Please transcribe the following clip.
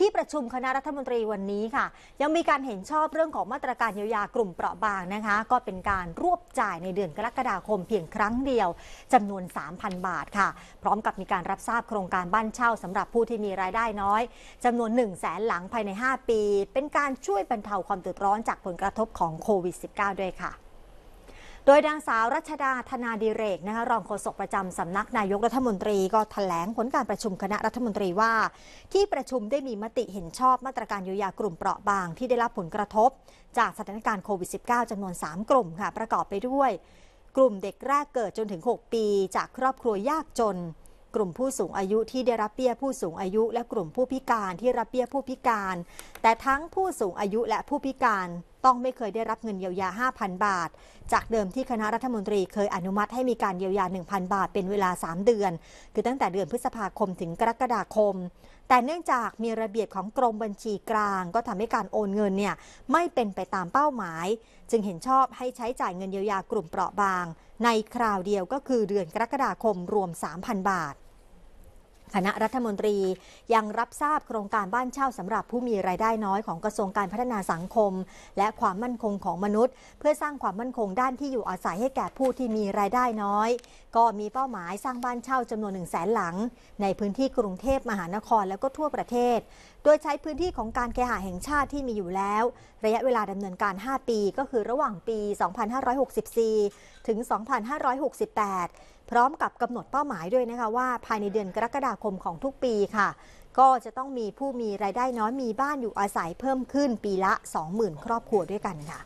ที่ประชุมคณะรัฐมนตรีวันนี้ค่ะ ยังมีการเห็นชอบเรื่องของมาตรการเยียวยากลุ่มเปราะบางนะคะ ก็เป็นการรวบจ่ายในเดือนกรกฎาคมเพียงครั้งเดียวจำนวน 3,000 บาทค่ะ พร้อมกับมีการรับทราบโครงการบ้านเช่าสำหรับผู้ที่มีรายได้น้อยจำนวน1 0 0 0 0แสนหลังภายใน 5 ปี เป็นการช่วยบรรเทาความเดือดร้อนจากผลกระทบของโควิด -19 ด้วยค่ะดยนางสาวรัชดาธนาดิเรกนะคะรองโฆษกประจำสำนักนายกรัฐมนตรี ก็ถแถลงผลการประชุมคณะรัฐมนตรีว่า ที่ประชุมได้มีมติเห็นชอบมาตรการเยียวยากลุ่มเปราะบางที่ได้รับผลกระทบ จากสถานการณ์โควิด -19 จำนวน 3 กลุ่มค่ะ ประกอบไปด้วย กลุ่มเด็กแรกเกิดจนถึง 6 ปี จากครอบครัวยากจน กลุ่มผู้สูงอายุที่ได้รับเบี้ยผู้สูงอายุ และกลุ่มผู้พิการที่รับเบี้ยผู้พิการ แต่ทั้งผู้สูงอายุและผู้พิการต้องไม่เคยได้รับเงินเยียวยา 5,000 บาท จากเดิมที่คณะรัฐมนตรีเคยอนุมัติให้มีการเยียวยา 1,000 บาทเป็นเวลา 3 เดือน คือตั้งแต่เดือนพฤษภาคมถึงกรกฎาคม แต่เนื่องจากมีระเบียบของกรมบัญชีกลางก็ทำให้การโอนเงินเนี่ย ไม่เป็นไปตามเป้าหมาย จึงเห็นชอบให้ใช้จ่ายเงินเยียวยากลุ่มเปราะบาง ในคราวเดียวก็คือเดือนกรกฎาคมรวม 3,000 บาทคณะรัฐมนตรียังรับทราบโครงการบ้านเช่าสำหรับผู้มีรายได้น้อยของกระทรวงการพัฒนาสังคมและความมั่นคงของมนุษย์ เพื่อสร้างความมั่นคงด้านที่อยู่อาศัยให้แก่ผู้ที่มีรายได้น้อย ก็มีเป้าหมายสร้างบ้านเช่าจำนวนหนึ่งแสนหลัง ในพื้นที่กรุงเทพมหานครและก็ทั่วประเทศ โดยใช้พื้นที่ของการเคหะแห่งชาติที่มีอยู่แล้ว ระยะเวลาดำเนินการ 5ปีก็คือระหว่างปี 2564 ถึง 2568พร้อมกับกำหนดเป้าหมายด้วยนะคะว่า ภายในเดือนกรกฎาคมของทุกปีค่ะ ก็จะต้องมีผู้มีรายได้น้อยมีบ้านอยู่อาศัยเพิ่มขึ้นปีละ 20,000 ครอบครัวด้วยกันค่ะ